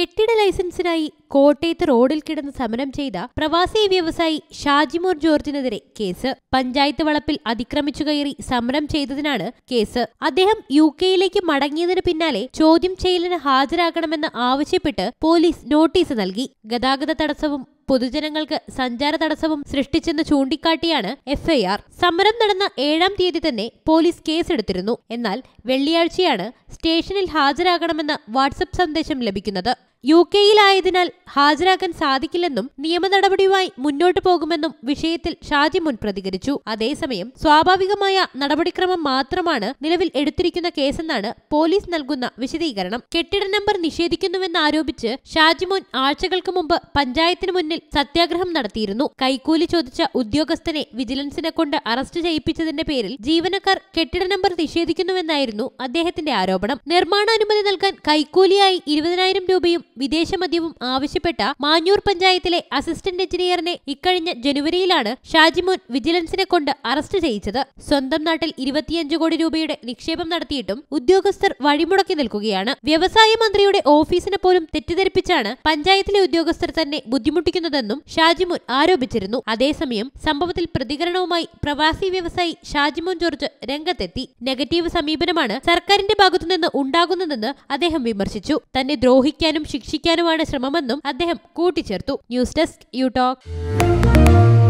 കെട്ടിട ലൈസൻസിനായി കോട്ടയത്ത് റോഡിൽ കിടന്ന് സമരം ചെയ്ത പ്രവാസി വ്യവസായി ഷാജിമോർ ജോർജിനെതിരെ കേസ് പഞ്ചായത്ത് വളപ്പിൽ അതിക്രമിച്ചു കയറി സമരം ചെയ്തതിനാണ് കേസ് അദ്ദേഹം യു കെയിലേക്ക് മടങ്ങിയതിനു പിന്നാലെ ചോദ്യം ചെയ്യലിന് ഹാജരാകണമെന്ന് ആവശ്യപ്പെട്ട് പോലീസ് നോട്ടീസ് നൽകി ഗതാഗത തടസ്സവും പൊതുജനങ്ങൾക്ക് സഞ്ചാര തടസ്സവും സൃഷ്ടിച്ചെന്ന് ചൂണ്ടിക്കാട്ടിയാണ് എഫ്ഐആർ സമരം നടന്ന ഏഴാം തീയതി തന്നെ പോലീസ് കേസെടുത്തിരുന്നു എന്നാൽ വെള്ളിയാഴ്ചയാണ് സ്റ്റേഷനിൽ ഹാജരാകണമെന്ന വാട്സപ്പ് സന്ദേശം ലഭിക്കുന്നത് യു കെയിലായതിനാൽ ഹാജരാക്കാൻ സാധിക്കില്ലെന്നും നിയമ നടപടിയുമായി മുന്നോട്ടു പോകുമെന്നും വിഷയത്തിൽ ഷാജി മുൻ പ്രതികരിച്ചു അതേസമയം സ്വാഭാവികമായ നടപടിക്രമം മാത്രമാണ് നിലവിൽ എടുത്തിരിക്കുന്ന കേസെന്നാണ് പോലീസ് നൽകുന്ന വിശദീകരണം കെട്ടിട നമ്പർ നിഷേധിക്കുന്നുവെന്നാരോപിച്ച് ഷാജിമോൻ ആഴ്ചകൾക്ക് മുമ്പ് പഞ്ചായത്തിന് മുന്നിൽ സത്യാഗ്രഹം നടത്തിയിരുന്നു കൈക്കൂലി ചോദിച്ച ഉദ്യോഗസ്ഥനെ വിജിലൻസിനെ കൊണ്ട് അറസ്റ്റ് ചെയ്യിപ്പിച്ചതിന്റെ പേരിൽ ജീവനക്കാർ കെട്ടിട നമ്പർ നിഷേധിക്കുന്നുവെന്നായിരുന്നു അദ്ദേഹത്തിന്റെ ആരോപണം നിർമ്മാണാനുമതി നൽകാൻ കൈക്കൂലിയായി ഇരുപതിനായിരം രൂപയും വിദേശമദ്യവും ആവശ്യപ്പെട്ട മാഞ്ഞൂർ പഞ്ചായത്തിലെ അസിസ്റ്റന്റ് എഞ്ചിനീയറിനെ ഇക്കഴിഞ്ഞ ജനുവരിയിലാണ് ഷാജിമോൻ വിജിലൻസിനെ കൊണ്ട് അറസ്റ്റ് ചെയ്യിച്ചത് സ്വന്തം നാട്ടിൽ ഇരുപത്തിയഞ്ച് കോടി രൂപയുടെ നിക്ഷേപം നടത്തിയിട്ടും ഉദ്യോഗസ്ഥർ വഴിമുടക്കി നിൽക്കുകയാണ് വ്യവസായ മന്ത്രിയുടെ ഓഫീസിനെ പോലും തെറ്റിദ്ധരിപ്പിച്ചാണ് പഞ്ചായത്തിലെ ഉദ്യോഗസ്ഥർ തന്നെ ബുദ്ധിമുട്ടിക്കുന്നതെന്നും ഷാജിമോൻ ആരോപിച്ചിരുന്നു അതേസമയം സംഭവത്തിൽ പ്രതികരണവുമായി പ്രവാസി വ്യവസായി ഷാജിമോൻ ജോർജ് രംഗത്തെത്തി നെഗറ്റീവ് സമീപനമാണ് സർക്കാരിന്റെ ഭാഗത്തുനിന്ന് ഉണ്ടാകുന്നതെന്ന് അദ്ദേഹം വിമർശിച്ചു തന്നെ ദ്രോഹിക്കാനും ശിക്ഷ രക്ഷിക്കാനുമാണ് ശ്രമമെന്നും അദ്ദേഹം കൂട്ടിച്ചേർത്തു ന്യൂസ് ഡെസ്ക് യു ടോക്ക്